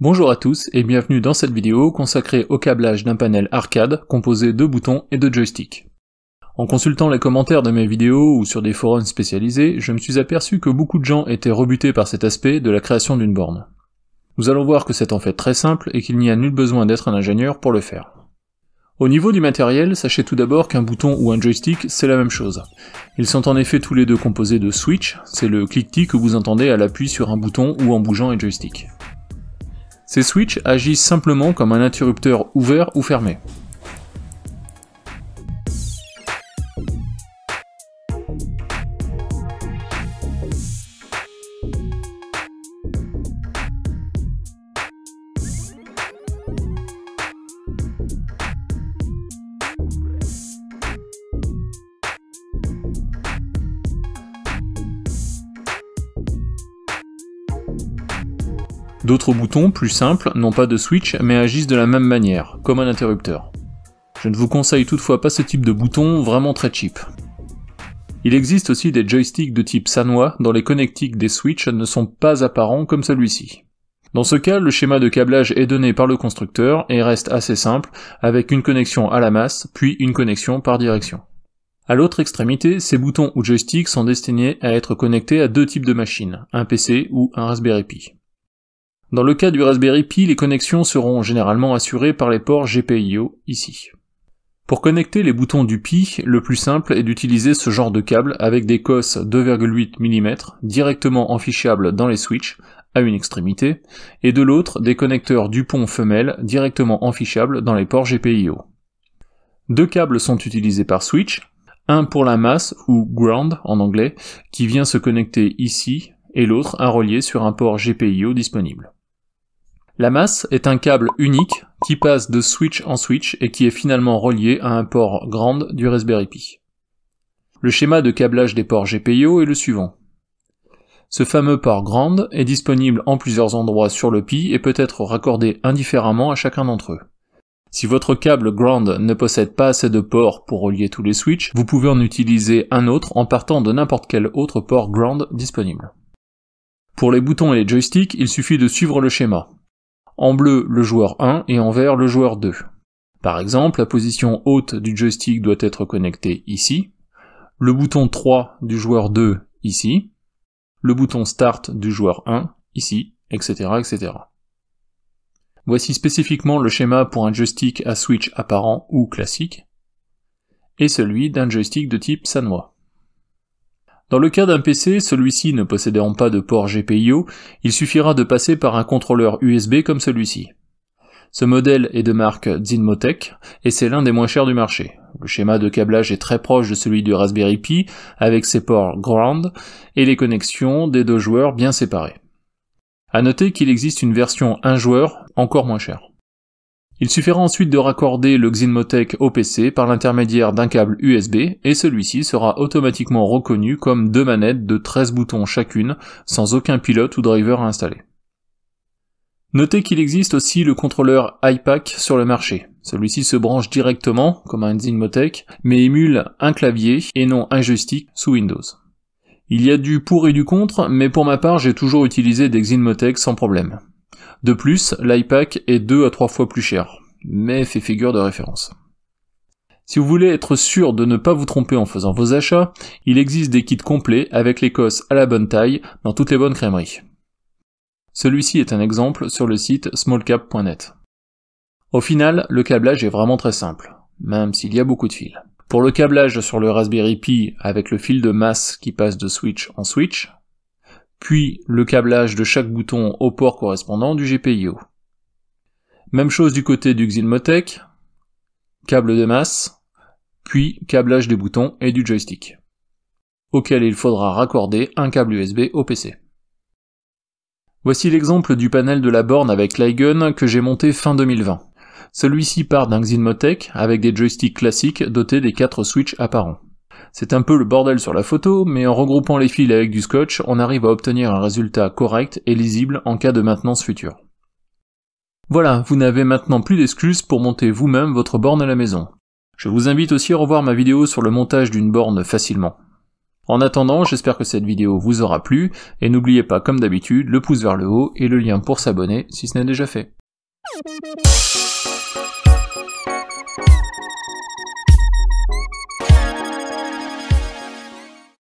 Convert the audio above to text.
Bonjour à tous et bienvenue dans cette vidéo consacrée au câblage d'un panel arcade composé de boutons et de joysticks. En consultant les commentaires de mes vidéos ou sur des forums spécialisés, je me suis aperçu que beaucoup de gens étaient rebutés par cet aspect de la création d'une borne. Nous allons voir que c'est en fait très simple et qu'il n'y a nul besoin d'être un ingénieur pour le faire. Au niveau du matériel, sachez tout d'abord qu'un bouton ou un joystick, c'est la même chose. Ils sont en effet tous les deux composés de switch, c'est le cliquetis que vous entendez à l'appui sur un bouton ou en bougeant un joystick. Ces switches agissent simplement comme un interrupteur ouvert ou fermé. D'autres boutons, plus simples, n'ont pas de switch mais agissent de la même manière, comme un interrupteur. Je ne vous conseille toutefois pas ce type de bouton, vraiment très cheap. Il existe aussi des joysticks de type sanois dont les connectiques des switches ne sont pas apparents comme celui-ci. Dans ce cas, le schéma de câblage est donné par le constructeur et reste assez simple, avec une connexion à la masse, puis une connexion par direction. À l'autre extrémité, ces boutons ou joysticks sont destinés à être connectés à deux types de machines, un PC ou un Raspberry Pi. Dans le cas du Raspberry Pi, les connexions seront généralement assurées par les ports GPIO ici. Pour connecter les boutons du Pi, le plus simple est d'utiliser ce genre de câble avec des cosses 2,8 mm directement enfichables dans les switches à une extrémité, et de l'autre des connecteurs du pont femelle directement enfichables dans les ports GPIO. Deux câbles sont utilisés par switch, un pour la masse ou ground en anglais qui vient se connecter ici et l'autre à relier sur un port GPIO disponible. La masse est un câble unique qui passe de switch en switch et qui est finalement relié à un port GRAND du Raspberry Pi. Le schéma de câblage des ports GPIO est le suivant. Ce fameux port GRAND est disponible en plusieurs endroits sur le Pi et peut être raccordé indifféremment à chacun d'entre eux. Si votre câble GRAND ne possède pas assez de ports pour relier tous les switches, vous pouvez en utiliser un autre en partant de n'importe quel autre port GRAND disponible. Pour les boutons et les joysticks, il suffit de suivre le schéma en bleu le joueur 1 et en vert le joueur 2. Par exemple, la position haute du joystick doit être connectée ici, le bouton 3 du joueur 2 ici, le bouton Start du joueur 1 ici, etc. etc. Voici spécifiquement le schéma pour un joystick à switch apparent ou classique, et celui d'un joystick de type Sanwa. Dans le cas d'un PC, celui-ci ne possédant pas de port GPIO, il suffira de passer par un contrôleur USB comme celui-ci. Ce modèle est de marque Zinmotech et c'est l'un des moins chers du marché. Le schéma de câblage est très proche de celui du Raspberry Pi avec ses ports ground et les connexions des deux joueurs bien séparées. À noter qu'il existe une version 1 joueur encore moins chère. Il suffira ensuite de raccorder le Xinmotec au PC par l'intermédiaire d'un câble USB et celui-ci sera automatiquement reconnu comme deux manettes de 13 boutons chacune sans aucun pilote ou driver à installer. Notez qu'il existe aussi le contrôleur iPack sur le marché. Celui-ci se branche directement, comme un Xinmotech, mais émule un clavier et non un joystick sous Windows. Il y a du pour et du contre, mais pour ma part j'ai toujours utilisé des Xinmotec sans problème. De plus, l'iPack est 2 à 3 fois plus cher, mais fait figure de référence. Si vous voulez être sûr de ne pas vous tromper en faisant vos achats, il existe des kits complets avec l'Écosse à la bonne taille dans toutes les bonnes crèmeries. Celui-ci est un exemple sur le site smallcap.net. Au final, le câblage est vraiment très simple, même s'il y a beaucoup de fils. Pour le câblage sur le Raspberry Pi avec le fil de masse qui passe de switch en switch, puis le câblage de chaque bouton au port correspondant du GPIO. Même chose du côté du Xilmotec, câble de masse, puis câblage des boutons et du joystick, auquel il faudra raccorder un câble USB au PC. Voici l'exemple du panel de la borne avec l'iGun que j'ai monté fin 2020. Celui-ci part d'un Xilmotec avec des joysticks classiques dotés des 4 switches apparents. C'est un peu le bordel sur la photo, mais en regroupant les fils avec du scotch, on arrive à obtenir un résultat correct et lisible en cas de maintenance future. Voilà, vous n'avez maintenant plus d'excuses pour monter vous-même votre borne à la maison. Je vous invite aussi à revoir ma vidéo sur le montage d'une borne facilement. En attendant, j'espère que cette vidéo vous aura plu, et n'oubliez pas comme d'habitude le pouce vers le haut et le lien pour s'abonner si ce n'est déjà fait.